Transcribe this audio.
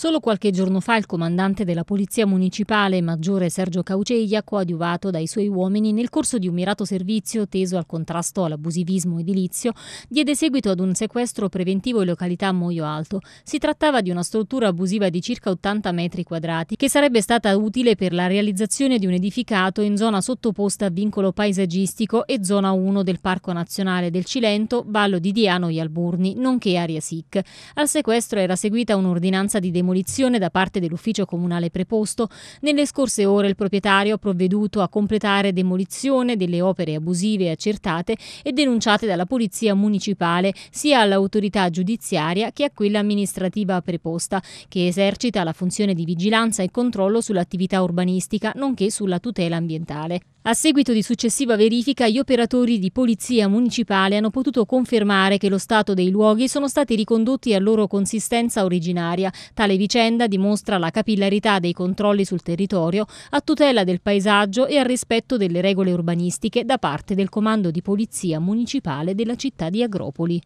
Solo qualche giorno fa il comandante della Polizia Municipale, Maggiore Sergio Cauceia, coadiuvato dai suoi uomini nel corso di un mirato servizio teso al contrasto all'abusivismo edilizio, diede seguito ad un sequestro preventivo in località a Moio Alto. Si trattava di una struttura abusiva di circa 80 metri quadrati che sarebbe stata utile per la realizzazione di un edificato in zona sottoposta a vincolo paesaggistico e zona 1 del Parco Nazionale del Cilento, Vallo di Diano e Alburni, nonché Aria SIC. Al sequestro era seguita un'ordinanza di demolizione demolizione da parte dell'ufficio comunale preposto, nelle scorse ore il proprietario ha provveduto a completare demolizione delle opere abusive accertate e denunciate dalla Polizia Municipale sia all'autorità giudiziaria che a quella amministrativa preposta, che esercita la funzione di vigilanza e controllo sull'attività urbanistica nonché sulla tutela ambientale. A seguito di successiva verifica, gli operatori di polizia municipale hanno potuto confermare che lo stato dei luoghi sono stati ricondotti a loro consistenza originaria. Tale vicenda dimostra la capillarità dei controlli sul territorio a tutela del paesaggio e al rispetto delle regole urbanistiche da parte del Comando di Polizia Municipale della città di Agropoli.